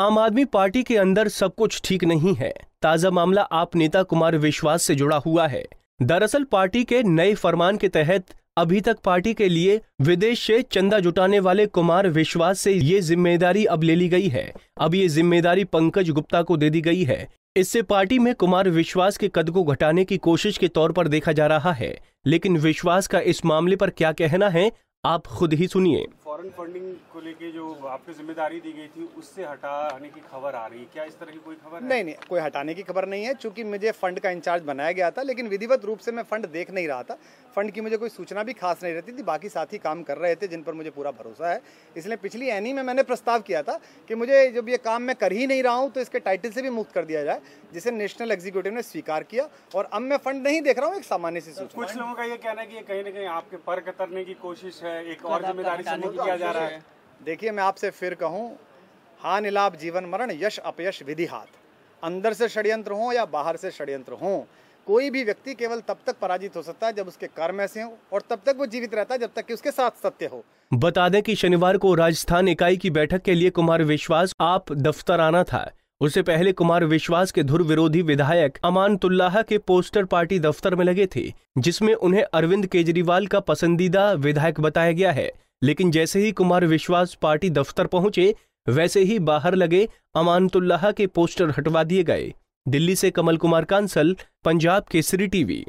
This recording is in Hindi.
आम आदमी पार्टी के अंदर सब कुछ ठीक नहीं है ताजा मामला आप नेता कुमार विश्वास से जुड़ा हुआ है दरअसल पार्टी के नए फरमान के तहत अभी तक पार्टी के लिए विदेश से चंदा जुटाने वाले कुमार विश्वास से ये जिम्मेदारी अब ले ली गई है अब ये जिम्मेदारी पंकज गुप्ता को दे दी गई है इससे पार्टी में कुमार विश्वास के कद को घटाने की कोशिश के तौर पर देखा जा रहा है लेकिन विश्वास का इस मामले पर क्या कहना है आप खुद ही सुनिए एजुकेशन फंडिंग को लेके जो आपको जिम्मेदारी दी गई थी उससे हटाने की खबर आ रही है क्या इस तरह की कोई खबर नहीं नहीं कोई हटाने की खबर नहीं है चूंकि मुझे फंड का इंचार्ज बनाया गया था लेकिन विधिवत रूप से मैं फंड देख नहीं रहा था फंड की मुझे कोई सूचना भी खास नहीं रहती थी बाकी साथी काम कर रहे थे जिन पर मुझे पूरा भरोसा है इसलिए पिछली एनी में मैंने प्रस्ताव किया था कि मुझे जब ये काम मैं कर ही नहीं रहा हूँ तो इसके टाइटल से भी मुक्त कर दिया जाए जिसे नेशनल एग्जीक्यूटिव ने स्वीकार किया और अब मैं फंड नहीं देख रहा हूँ एक सामान्य सी सूचना कुछ लोगों का ये कहना है कि कहीं ना कहीं आपके पर कतरने की कोशिश है एक और जिम्मेदारी जा रहा है देखिए मैं आपसे फिर कहूँ हानि लाभ जीवन मरण यश अपयश विधि हाथ अंदर से षड्यंत्र हों या बाहर से षड्यंत्र हों कोई भी व्यक्ति केवल तब तक पराजित हो सकता है जब उसके कर्म ऐसे हो और तब तक वो जीवित रहता है जब तक कि उसके साथ सत्य हो बता दें कि शनिवार को राजस्थान इकाई की बैठक के लिए कुमार विश्वास आप दफ्तर आना था उससे पहले कुमार विश्वास के धुर विरोधी विधायक अमान तुल्लाह के पोस्टर पार्टी दफ्तर में लगे थे जिसमें उन्हें अरविंद केजरीवाल का पसंदीदा विधायक बताया गया है लेकिन जैसे ही कुमार विश्वास पार्टी दफ्तर पहुंचे वैसे ही बाहर लगे अमानतुल्लाह के पोस्टर हटवा दिए गए दिल्ली से कमल कुमार कांसल पंजाब केसरी टीवी